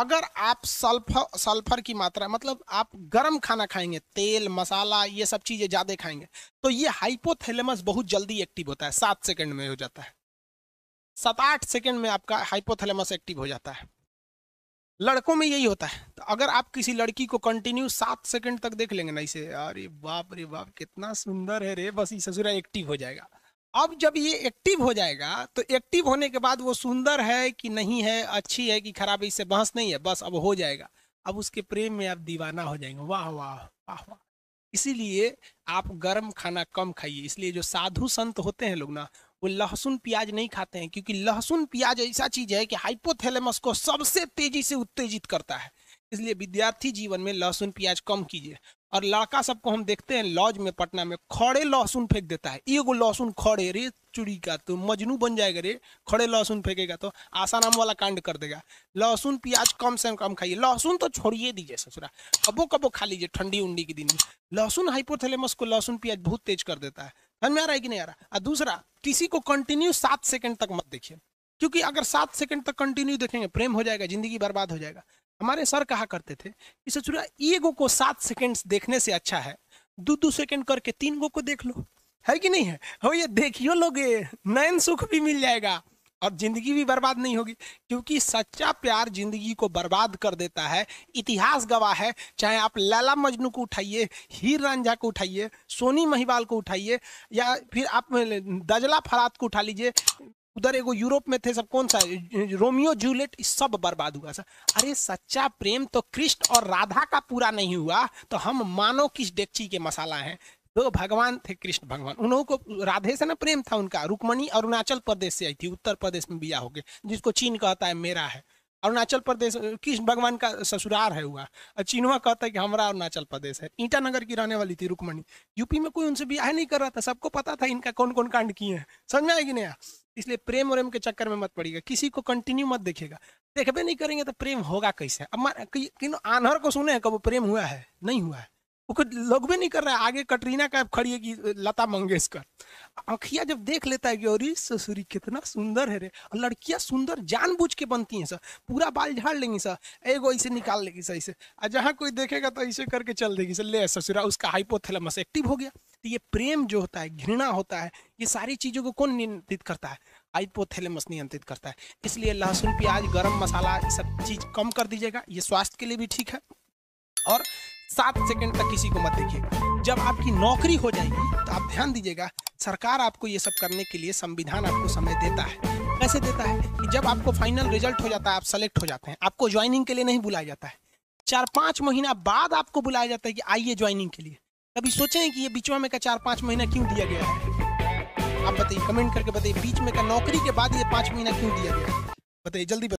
अगर आप sulphur sulphur की मात्रा मतलब आप गर्म खाना खाएंगे तेल मसाला ये सब चीज़ें ज़्यादा खाएंगे तो ये हाइपोथैलेमस बहुत जल्दी एक्टिव होता है सात सेकंड में हो जाता है सात आठ सेकंड में आपका हाइपोथैलेमस एक्टिव हो जाता है लड़कों में यही होता है तो अगर आप किसी लड़की को कंटिन्यू सात सेकंड तक देख लेंगे ना इसे अरे बाप रे बाप कितना सुंदर है रे बस ये ससुरा एक्टिव हो जाएगा अब जब ये एक्टिव हो जाएगा तो एक्टिव होने के बाद वो सुंदर है कि नहीं है अच्छी है कि खराब है इससे बहस नहीं है बस अब हो जाएगा अब उसके प्रेम में आप दीवाना हो जाएंगे वाह वाह वाह वाह इसीलिए आप गर्म खाना कम खाइए इसलिए जो साधु संत होते हैं लोग ना वो लहसुन प्याज नहीं खाते हैं क्योंकि लहसुन प्याज ऐसा चीज है कि हाइपोथैलेमस को सबसे तेजी से उत्तेजित करता है इसलिए विद्यार्थी जीवन में लहसुन प्याज कम कीजिए और लड़का सबको हम देखते हैं लॉज में पटना में खड़े लहसुन फेंक देता है एगो लहसुन खड़े रे चुड़ी का तो मजनू बन जाएगा रे खड़े लहसुन फेंकेगा तो आसाराम वाला कांड कर देगा लहसुन प्याज कम से कम खाइए लहसुन तो छोड़िए दीजिए ससुरा कबो कबो खा लीजिए ठंडी उंडी के दिन में लहसुन हाइपोथेलेमस को लहसुन प्याज बहुत तेज कर देता है समझ में आ रहा है कि नहीं आ रहा और दूसरा किसी को कंटिन्यू सात सेकंड तक मत देखिए क्योंकि अगर सात सेकंड तक कंटिन्यू देखेंगे प्रेम हो जाएगा जिंदगी बर्बाद हो जाएगा हमारे सर कहा करते थे कि सचुरा गो को सात सेकेंड्स देखने से अच्छा है दो दो सेकेंड करके तीन गो को देख लो है कि नहीं है हो ये देखियो लोगे नयन सुख भी मिल जाएगा और जिंदगी भी बर्बाद नहीं होगी क्योंकि सच्चा प्यार जिंदगी को बर्बाद कर देता है इतिहास गवाह है चाहे आप लैला मजनू को उठाइए हीर रांझा को उठाइए सोनी महिवाल को उठाइए या फिर आप दजला फरात को उठा लीजिए उधर एगो यूरोप में थे सब कौन सा रोमियो जूलियट सब बर्बाद हुआ सर अरे सच्चा प्रेम तो कृष्ण और राधा का पूरा नहीं हुआ तो हम मानो किस डेक्ची के मसाला हैं दो भगवान थे कृष्ण भगवान उन्होंने को राधे से ना प्रेम था उनका रुकमणी अरुणाचल प्रदेश से आई थी उत्तर प्रदेश में बिया हो गए जिसको चीन कहता है मेरा है अरुणाचल प्रदेश किस भगवान का ससुरार है हुआ और चीनवा कहता है कि हमारा अरुणाचल प्रदेश है ईटानगर की रहने वाली थी रुकमणी यूपी में कोई उनसे ब्याह नहीं कर रहा था सबको पता था इनका कौन कौन कांड किए हैं समझ में आएगी नया इसलिए प्रेम व्रेम के चक्कर में मत पड़ेगा किसी को कंटिन्यू मत देखेगा देखबे नहीं करेंगे तो प्रेम होगा कैसे अब आनहर को सुने कब प्रेम हुआ है नहीं हुआ है वो कुछ लोग भी नहीं कर रहा है आगे कटरीना कैफ खड़ी है कि लता मंगेशकर आंखिया जब देख लेता है कि और ससुरी कितना सुंदर है रे और लड़कियां सुंदर जानबूझ के बनती हैं सर पूरा बाल झाड़ लेंगी सर एगो ऐसे निकाल लेगी सर ऐसे और जहाँ कोई देखेगा तो ऐसे करके चल देगी सर ले ससुरा उसका हाइपोथैलेमस एक्टिव हो गया तो ये प्रेम जो होता है घृणा होता है ये सारी चीज़ों को कौन नियंत्रित करता है हाइपोथैलेमस नियंत्रित करता है इसलिए लहसुन प्याज गर्म मसाला सब चीज़ कम कर दीजिएगा ये स्वास्थ्य के लिए भी ठीक है और सात सेकंड तक किसी को मत देखिएगा जब आपकी नौकरी हो जाएगी तो आप ध्यान दीजिएगा सरकार आपको ये सब करने के लिए संविधान आपको समय देता है कैसे देता है कि जब आपको फाइनल रिजल्ट हो जाता है आप सेलेक्ट हो जाते हैं आपको ज्वाइनिंग के लिए नहीं बुलाया जाता है चार पाँच महीना बाद आपको बुलाया जाता है कि आइए ज्वाइनिंग के लिए कभी सोचें कि ये बीचवा में का चार पाँच महीना क्यों दिया गया है आप बताइए कमेंट करके बताइए बीच में का नौकरी के बाद ये पाँच महीना क्यों दिया गया बताइए जल्दी